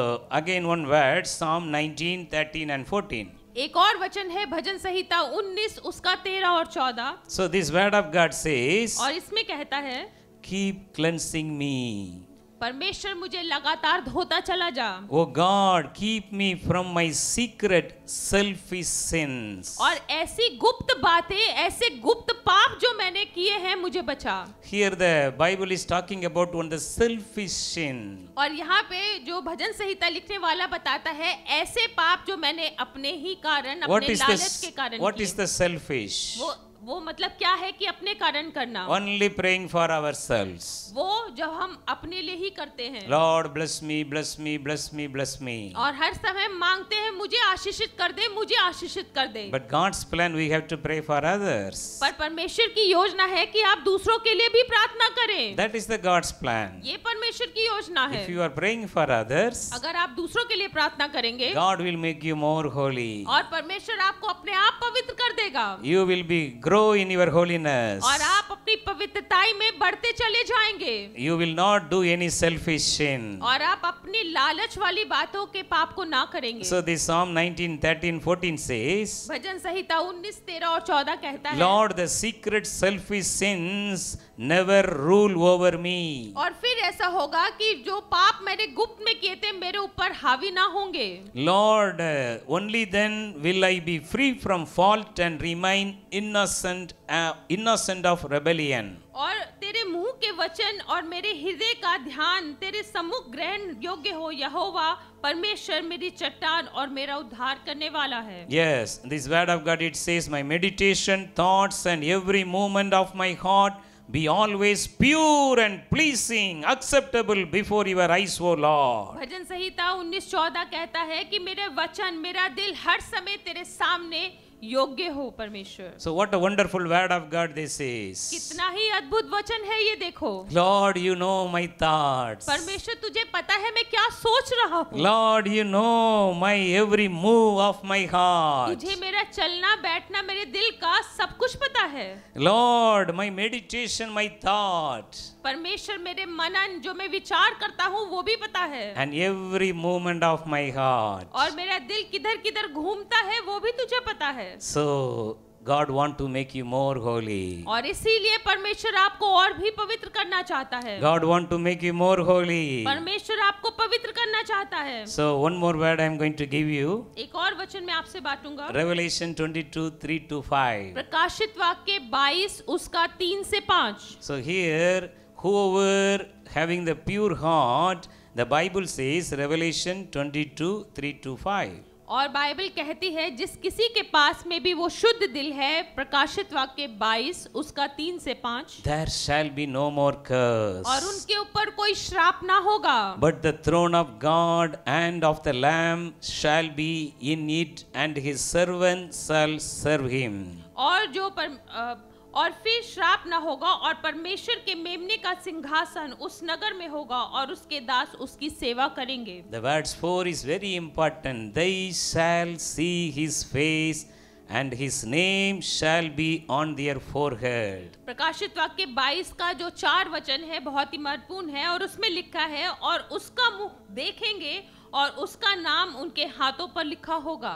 again one word psalm 19 13 and 14 एक और वचन है भजन संहिता 19 उसका 13 और 14 so this word of God से और इसमें कहता है कीप क्लेंसिंग मी परमेश्वर मुझे लगातार धोता चला जा O God keep me from my secret selfish sins और ऐसी गुप्त बातें ऐसे गुप्त पाप जो मैंने किए हैं मुझे बचा here the Bible is talking about one the selfish sin और यहाँ पे जो भजन संहिता लिखने वाला बताता है ऐसे पाप जो मैंने अपने ही कारण अपने लालच के कारण व्हाट इज द सेल्फिश वो वो मतलब क्या है कि अपने कारण करना only praying for our selves वो जो हम अपने लिए ही करते हैं Lord bless me bless me bless me bless me और हर समय मांगते हैं मुझे आशीषित कर दे मुझे आशीषित कर दे but God's plan we have to pray for others पर परमेश्वर की योजना है कि आप दूसरों के लिए भी प्रार्थना करें that is the God's plan ये परमेश्वर की योजना है if you are praying for others अगर आप दूसरों के लिए प्रार्थना करेंगे God will make you more holy और परमेश्वर आपको अपने आप पवित्र कर देगा you will be grow in your holiness aur aap apni pavittai mein badhte chale jayenge you will not do any selfish sin aur aap apni lalach wali baaton ke paap ko na karenge so this psalm 19 13 14 says bhajan संहिता 19 13 और 14 कहता है Lord, the secret selfish sins. Never rule over me और फिर ऐसा होगा कि जो पाप मैंने गुप्त में किए थे मेरे ऊपर हावी ना होंगे Lord only then will I be free from fault and remain innocent innocent of rebellion और तेरे मुंह के वचन और मेरे हृदय का ध्यान तेरे सम्मुख ग्रहण योग्य हो यहोवा परमेश्वर मेरी चट्टान और मेरा उद्धार करने वाला है yes this word of God it says my meditation thoughts and every movement of my heart be always pure and pleasing acceptable before your eyes o lord bhajan sahita 19:14 kehta hai ki mere vachan mera dil har samay tere samne योग्य हो परमेश्वर so what a wonderful word of God this is कितना ही अद्भुत वचन है ये देखो Lord you know my thoughts परमेश्वर तुझे पता है मैं क्या सोच रहा हूँ Lord you know my every move of my heart तुझे मेरा चलना बैठना मेरे दिल का सब कुछ पता है Lord my meditation my thoughts परमेश्वर मेरे मनन जो मैं विचार करता हूँ वो भी पता है and every moment of my heart और मेरा दिल किधर किधर घूमता है वो भी तुझे पता है so God want to make you more holy और इसीलिए परमेश्वर आपको और भी पवित्र करना चाहता है God want to make you more holy परमेश्वर आपको पवित्र करना चाहता है so one more word I am going to give you एक और वचन मैं आपसे बांटूंगा revelation twenty two three to five प्रकाशित वाक्य बाईस उसका तीन से पाँच so here whoever having the pure heart the bible says revelation 22 3 to 5 और बाइबल कहती है जिस किसी के पास में भी वो शुद्ध दिल है प्रकाशित वाक्य 22 उसका 3 से 5 There shall be no more curse. और उनके ऊपर कोई श्राप ना होगा But the throne of God and of the Lamb shall be in it and his servant shall serve him. और जो पर, uh, और फिर श्राप न होगा और परमेश्वर के मेमने का सिंहासन उस नगर में होगा और उसके दास उसकी सेवा करेंगे the words four is very important they shall see his face and his name shall be on their forehead प्रकाशित वाक्य बाईस का जो चार वचन है बहुत ही महत्वपूर्ण है और उसमें लिखा है और उसका मुख देखेंगे और उसका नाम उनके हाथों पर लिखा होगा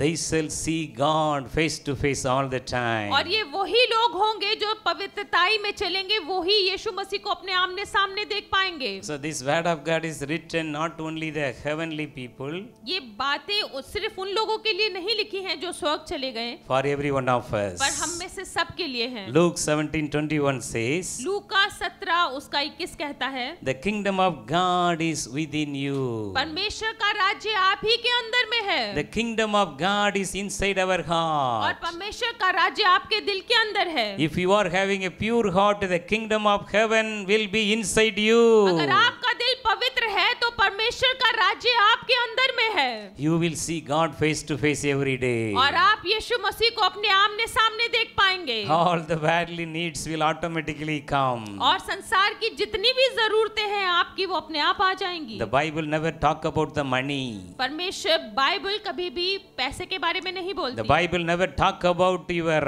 They shall see God face to face all the time. और ये वही लोग होंगे जो पवित्रताई में चलेंगे वही यीशु मसीह को अपने आमने सामने देख पाएंगे So this word of God is written not only the heavenly people. ये बातें सिर्फ उन लोगों के लिए नहीं लिखी हैं जो स्वर्ग चले गए For every one of us. पर हम में से सब के लिए है Luke 17:21 says. लूका 17 उसका 21 कहता है The kingdom of God is within you. परमेश्वर का राज्य आप ही के अंदर में है The kingdom of God God is inside our heart. और परमेश्वर का राज्य आपके दिल के अंदर है. If you are having a pure heart, the kingdom of heaven will be inside you. अगर आपका दिल पवित्र है तो परमेश्वर का राज्य आपके अंदर में है. You will see God face to face every day. और आप यीशु मसीह को अपने आमने सामने देख पाएंगे. All the worldly needs will automatically come. और संसार की जितनी भी जरूरतें हैं आपकी वो अपने आप आ जाएंगी. The Bible never talk about the money. परमेश्वर बाइबल कभी भी पैसे पैसे के बारे में नहीं बोलती Bible never talk about your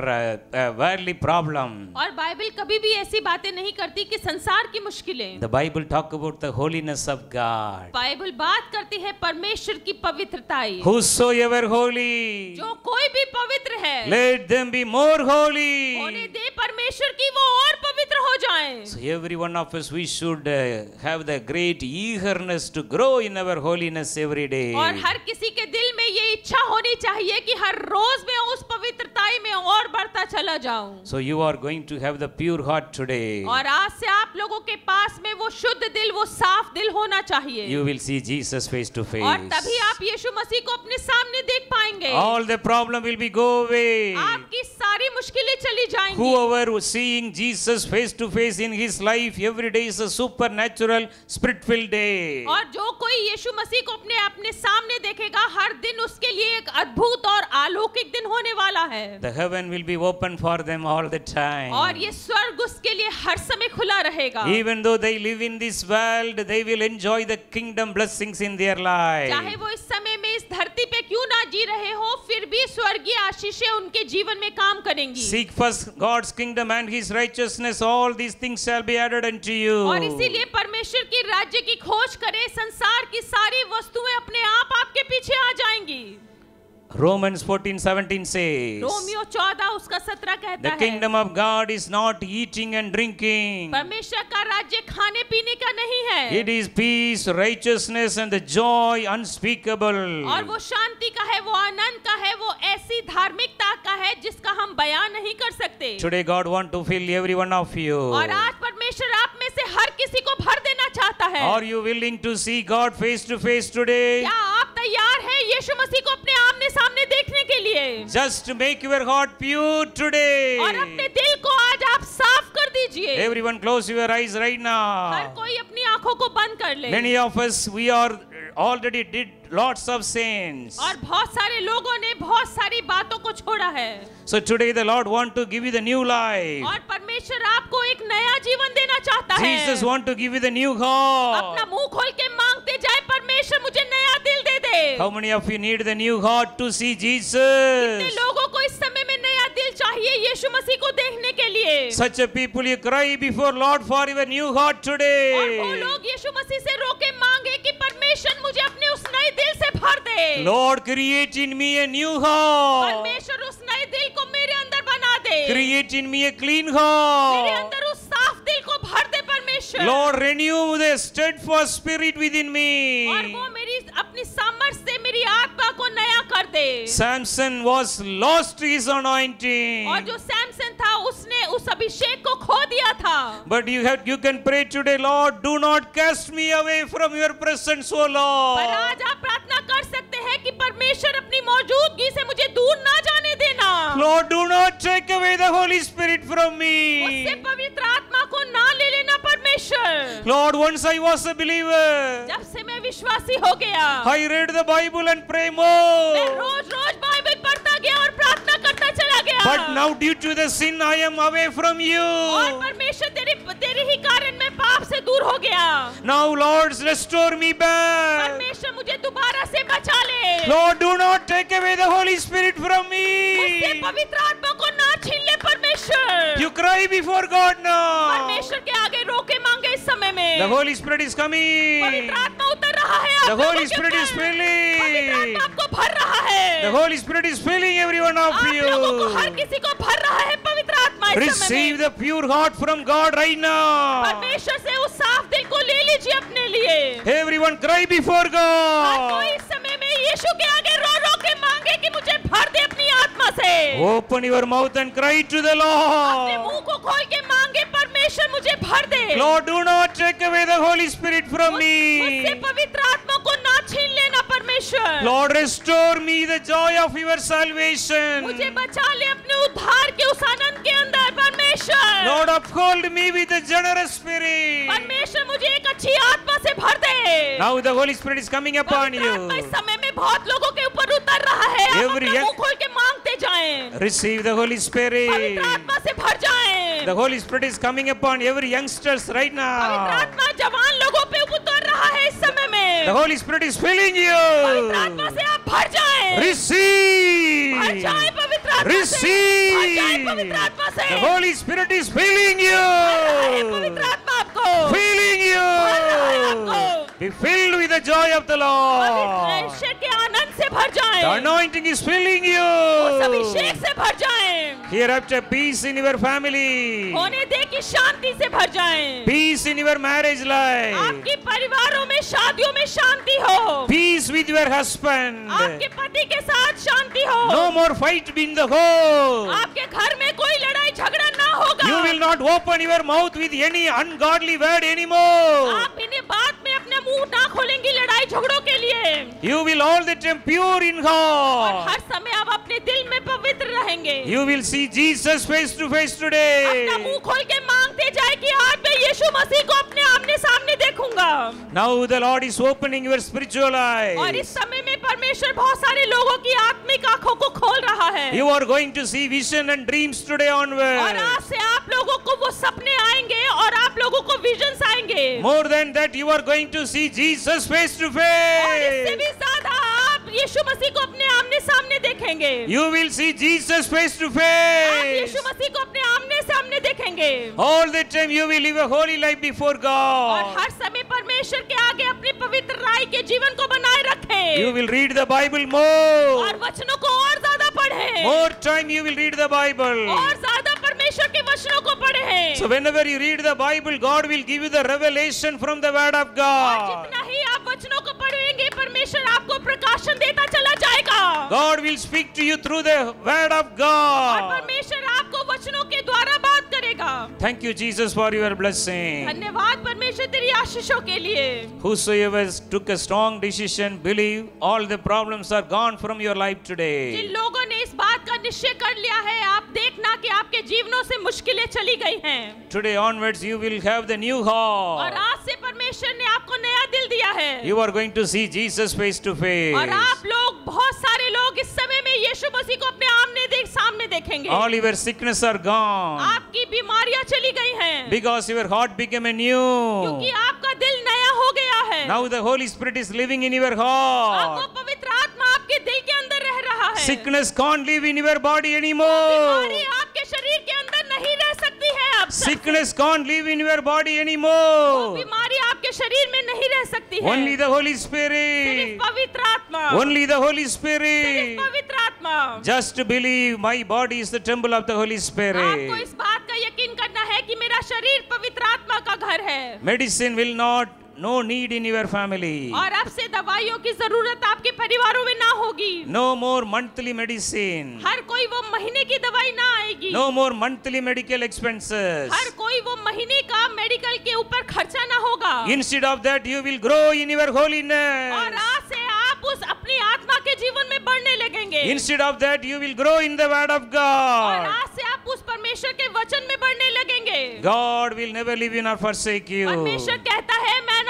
worldly problem और बाइबल कभी भी ऐसी बातें नहीं करती कि संसार की मुश्किलें the Bible talk about the holiness of God Bible बात करती है परमेश्वर की पवित्रता एवर होली जो कोई भी पवित्र है let them be more holy दे परमेश्वर की वो और पवित्र हो जाए every one of us we should have the great eagerness to grow in our holiness every day और हर किसी के दिल में ये इच्छा होनी ही चाहिए कि हर रोज मैं उस पवित्रताई में और बढ़ता चला जाऊं so you are going to have the pure heart today और आज से आप लोगों के पास में वो शुद्ध दिल वो साफ दिल होना चाहिए you will see Jesus face to face और तभी आप यीशु मसीह को अपने सामने देख पाएंगे all the problem will be go away आपकी सारी मुश्किलें चली जाएंगी whoever was seeing Jesus face to face in his life every day is a supernatural spirit filled day और जो कोई यीशु मसीह को अपने अपने सामने देखेगा हर दिन उसके लिए एक अद्भुत और अलौकिक दिन होने वाला है the heaven will be open for them all the time और ये स्वर्ग उसके लिए हर समय खुला रहेगा even though they live in this world they will enjoy the kingdom blessings in their life चाहे वो इस समय में इस धरती पे क्यों ना जी रहे हो फिर भी स्वर्गीय आशीषें उनके जीवन में काम करेंगी seek first god's kingdom and his righteousness all these things shall be added unto you और इसीलिए परमेश्वर के राज्य की खोज करें Romans fourteen seventeen says Romeo 14 उसका 17 कहता है The kingdom of God is not eating and drinking परमेश्वर का राज्य खाने पीने का नहीं है It is peace righteousness and the joy unspeakable और वो शांति का है वो आनंद का है वो ऐसी धार्मिकता का है जिसका हम बयान नहीं कर सकते Today God want to fill every one of you और आज परमेश्वर परमेश्वर आप में से हर किसी को भर देना चाहता है और you willing to see God face to face today आप तैयार है यीशु मसीह को अपने आमने सामने देखने के लिए just make your God pure today अपने दिल को आज आप साफ कर दीजिए every one close your eyes right ना कोई अपनी आंखों को बंद कर ले many of us we are already did lots of sins. और बहुत सारे लोगों ने बहुत सारी बातों को छोड़ा है. So today the Lord want to give you the new life. और परमेश्वर आपको एक नया जीवन देना चाहता है. Jesus want to give you the new heart. अपना मुंह खोल के मांगते जाए परमेश्वर मुझे नया दिल दे देव How many of you need the new heart to see Jesus? कितने लोगों को इस समय में नया दिल चाहिए यीशु मसीह को देखने के लिए such people you cry before Lord for your new heart today. और वो लोग यीशु मसीह से रोके मांगे कि परमेश्वर मुझे अपने उस नए दिल से भर दे Lord create in me a new heart. परमेश्वर उस नए दिल को मेरे अंदर बना दे create in me a clean heart. मेरे अंदर उस साफ दिल को भर दे परमेश्वर Lord renew the steadfast spirit within और वो मेरे अपनी सामर्थ से मेरी आत्मा को नया कर दे Samson was lost his anointing और जो सैमसन था उसने उस अभिषेक को खो दिया था but you have you can pray today Lord do not cast me away from your presence O Lord पर आज आप प्रार्थना कर सकते हैं कि परमेश्वर अपनी मौजूदगी से मुझे दूर ना जाने देना Lord do not take away the Holy Spirit from me उससे पवित्र आत्मा को ना ले लेना salvation. Lord, once I was a believer. जब से मैं विश्वासी हो गया. I read the Bible and pray more. मैं रोज रोज बाइबल पढ़ता गया और प्रार्थना करता चला गया. But now due to the sin I am away from you. और परमेश्वर तेरी तेरी ही कारण मैं पाप से दूर हो गया. Now Lord, restore me back. परमेश्वर मुझे दुबारा से बचा ले. Lord, do not take away the Holy Spirit from me. मुझसे पवित्र आत्मा को ना छीन ले परमेश्वर. You cry before God now. परमेश्वर के आगे रोके मांगे इस समय में The Holy Spirit is coming. पवित्र आत्मा उतर रहा है The Holy Spirit is filling. पवित्र आत्मा आपको भर रहा है The Holy Spirit is filling every one of you. आप लोगों को हर किसी को भर रहा है पवित्र आत्मा इस समय में. Receive the pure heart from God right now. परमेश्वर से उस साफ दिल को ले लीजिए अपने लिए. Everyone cry before God. हर कोई इस समय में यीशु के आगे रो रो के मांगे कि मुझे भर दे अपनी आत्मा से. Open your mouth and cry to the Lord. अपने मुंह को खोल के मांगे परमेश्वर मुझे भर दे. Lord do not take away the Holy Spirit from me. उससे पवित्र आत्मा को ना छीन लेना परमेश्वर Lord, restore me the joy of your salvation. मुझे बचा ले अपने उद्धार के उस आनंद के अंदर परमेश्वर Lord of uphold me with a generous spirit परमेश्वर मुझे एक अच्छी आत्मा से भर दे now the Holy Spirit is coming upon you इस समय में बहुत लोगों के ऊपर उतर रहा है Every आप मुंह खोल के मांगते जाएं रिसीव द होली स्पिरिट पवित्र आत्मा से भर जाएं the Holy Spirit is coming upon every youngsters right now पवित्र आत्मा जवान लोगों पे उतर रहा है इस समय में the Holy Spirit is filling you पवित्र आत्मा से आप भर जाएं रिसीव भर जाएं Receive. The Holy Spirit is filling you. Filling you. Be filled with the joy of the Lord. से भर जाएं the anointing is filling you सभी अभिषेक से भर जाएं here up to peace in your family होने दे कि शांति से भर जाएं peace in your marriage life आपकी परिवारों में शादियों में शांति हो peace with your husband आपके पति के साथ शांति हो no more fight in the home आपके घर में कोई लड़ाई झगड़ा ना होगा you will not open your mouth with any ungodly word anymore आप इन्हें बात मुंह ना खोलेंगी लड़ाई झगड़ों के लिए you will all the time pure in God हर समय आप अपने दिल में पवित्र रहेंगे you will see Jesus face to face today अपना मुंह खोल के मांगते जाए कि आज मैं यीशु मसीह को अपने आमने सामने देखूंगा now the Lord is opening your spiritual eyes और इस समय में परमेश्वर बहुत सारे लोगों की आत्मिक आंखों को खोल रहा है you are going to see vision and dreams today onward और आज से आप लोगों को वो सपने आएंगे और आप लोगों को विजन्स आएंगे more than that you are going to see Jesus face to face. और इससे भी ज्यादा आप यीशु मसीह को अपने आमने सामने देखेंगे. You will see Jesus face to face. आप यीशु मसीह को अपने आमने सामने देखेंगे. All the time you will live a holy life before God. और हर समय परमेश्वर के आगे अपनी पवित्र राय के जीवन को बनाए रखें. You will read the Bible more. और वचनों को और ज्यादा पढ़ें. More time you will read the Bible. और ज्यादा परमेश्वर के वचनों को पढ़े so whenever you read the Bible God will give you the revelation from the word of God जितना ही आप वचनों को पढ़ेंगे परमेश्वर आपको प्रकाशन देता चला जाएगा God will speak to you through the word of God और परमेश्वर आपको वचनों के द्वारा करेगा thank you Jesus for your blessing धन्यवाद परमेश्वर तेरी आशीषों के लिए whosoever took a strong decision believe all the problems are gone from your लोगों ने इस बात का निश्चय कर लिया है आप देखना कि आपके जीवनों से मुश्किलें चली गई हैं today onward you will have new heart और आज से परमेश्वर ने आपको नया दिल दिया है you are going to see Jesus face to face और आप लोग बहुत सारे लोग इस समय में यीशु मसीह को अपने आमने देख सामने देखेंगे ऑल योर सिकनेस आर आपकी बीमारियां चली गई हैं Because your heart became a new. क्योंकि आपका दिल नया हो गया है now the Holy Spirit is living in your heart वो पवित्र आत्मा आपके दिल के अंदर रह रहा है Sickness can't live in your body anymore. बीमारी आपके शरीर के अंदर नहीं रह सकती है अब Sickness can't live in your body anymore. बीमारी आपके शरीर में नहीं रह सकती है the Holy होली सिर्फ पवित्र आत्मा the द होली सिर्फ पवित्र आत्मा आत्मा just believe my body is the temple of the Holy Spirit इस बात का यकीन करना है कि मेरा शरीर पवित्र आत्मा का घर है medicine will not no need in your family और अब से दवाइयों की जरूरत आपके परिवारों में ना होगी नो मोर मंथली मेडिसिन हर कोई वो महीने की दवाई ना आएगी no more monthly medical expenses हर कोई वो महीने का मेडिकल के ऊपर खर्चा ना होगा instead of that you will grow in your holiness और आज से आप उस अपनी आत्मा के जीवन में बढ़ने लगेंगे instead of that you will grow in the word of God और आज से आप उस परमेश्वर के वचन में बढ़ने लगेंगे God will never leave in और फॉरसेक यू परमेश्वर कहता है मैं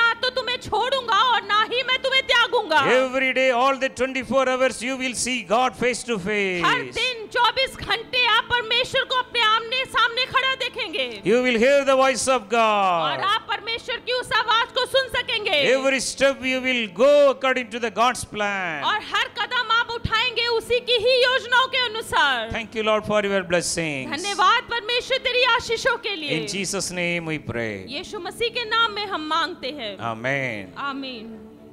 तुम्हें छोड़ूंगा और ना ही मैं तुम्हें देखूंगा every day all the 24 hours you will see God face to face हर दिन 24 घंटे आप परमेश्वर को अपने आमने सामने खड़ा देखेंगे you will hear the voice of God और आप परमेश्वर की उस आवाज को सुन सकेंगे every step you will go according to the God's plan और हर कदम आप उठाएंगे उसी की ही योजनाओं के अनुसार thank you Lord for your blessing धन्यवाद परमेश्वर तेरी आशीषों के लिए in Jesus name we pray यीशु मसीह के नाम में हम मांगते हैं आमेन आमीन